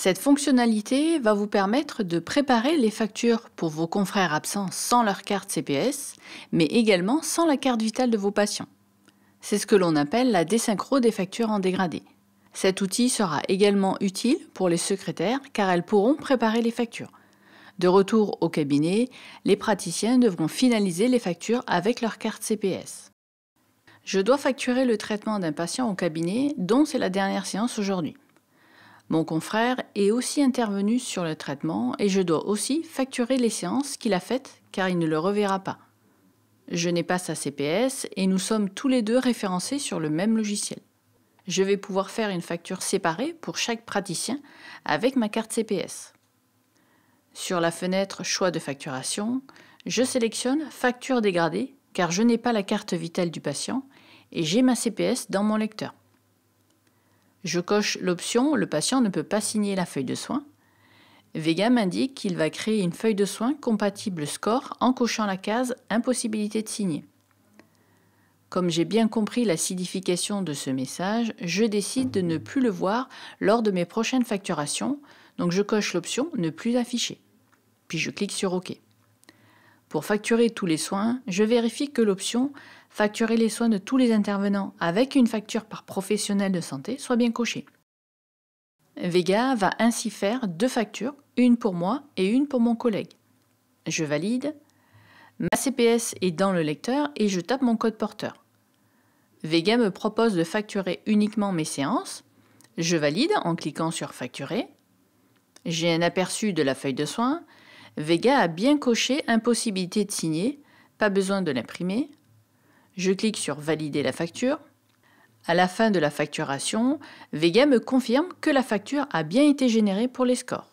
Cette fonctionnalité va vous permettre de préparer les factures pour vos confrères absents sans leur carte CPS, mais également sans la carte vitale de vos patients. C'est ce que l'on appelle la désynchro des factures en dégradé. Cet outil sera également utile pour les secrétaires car elles pourront préparer les factures. De retour au cabinet, les praticiens devront finaliser les factures avec leur carte CPS. Je dois facturer le traitement d'un patient au cabinet dont c'est la dernière séance aujourd'hui. Mon confrère est aussi intervenu sur le traitement et je dois aussi facturer les séances qu'il a faites car il ne le reverra pas. Je n'ai pas sa CPS et nous sommes tous les deux référencés sur le même logiciel. Je vais pouvoir faire une facture séparée pour chaque praticien avec ma carte CPS. Sur la fenêtre Choix de facturation, je sélectionne Facture dégradée car je n'ai pas la carte vitale du patient et j'ai ma CPS dans mon lecteur. Je coche l'option Le patient ne peut pas signer la feuille de soins. Vega m'indique qu'il va créer une feuille de soins compatible SCORE en cochant la case Impossibilité de signer. Comme j'ai bien compris la signification de ce message, je décide de ne plus le voir lors de mes prochaines facturations, donc je coche l'option Ne plus afficher. Puis je clique sur OK. Pour facturer tous les soins, je vérifie que l'option Facturer les soins de tous les intervenants avec une facture par professionnel de santé soit bien cochée. Vega va ainsi faire deux factures, une pour moi et une pour mon collègue. Je valide. Ma CPS est dans le lecteur et je tape mon code porteur. Vega me propose de facturer uniquement mes séances. Je valide en cliquant sur Facturer. J'ai un aperçu de la feuille de soins Vega a bien coché impossibilité de signer, pas besoin de l'imprimer. Je clique sur Valider la facture. À la fin de la facturation, Vega me confirme que la facture a bien été générée pour les scores.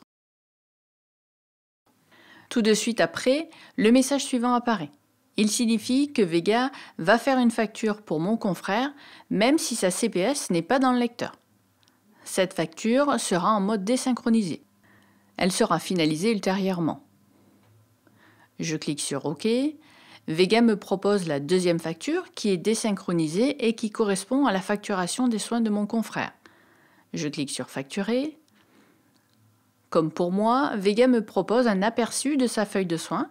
Tout de suite après, le message suivant apparaît. Il signifie que Vega va faire une facture pour mon confrère, même si sa CPS n'est pas dans le lecteur. Cette facture sera en mode désynchronisé. Elle sera finalisée ultérieurement. Je clique sur OK. Vega me propose la deuxième facture qui est désynchronisée et qui correspond à la facturation des soins de mon confrère. Je clique sur Facturer. Comme pour moi, Vega me propose un aperçu de sa feuille de soins.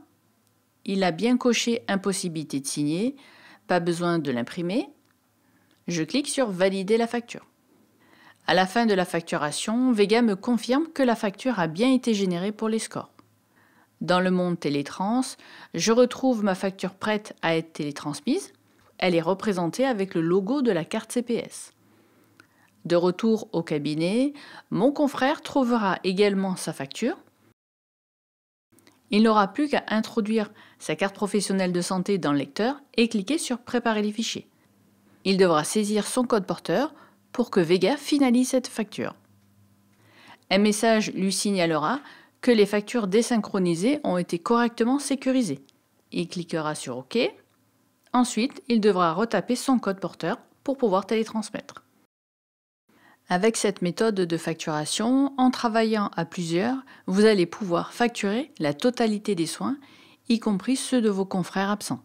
Il a bien coché impossibilité de signer, pas besoin de l'imprimer. Je clique sur Valider la facture. À la fin de la facturation, Vega me confirme que la facture a bien été générée pour les scores dans le monde télétrans, je retrouve ma facture prête à être télétransmise. Elle est représentée avec le logo de la carte CPS. De retour au cabinet, mon confrère trouvera également sa facture. Il n'aura plus qu'à introduire sa carte professionnelle de santé dans le lecteur et cliquer sur Préparer les fichiers. Il devra saisir son code porteur pour que Vega finalise cette facture. Un message lui signalera que les factures désynchronisées ont été correctement sécurisées. Il cliquera sur OK. Ensuite, il devra retaper son code porteur pour pouvoir télétransmettre. Avec cette méthode de facturation, en travaillant à plusieurs, vous allez pouvoir facturer la totalité des soins, y compris ceux de vos confrères absents.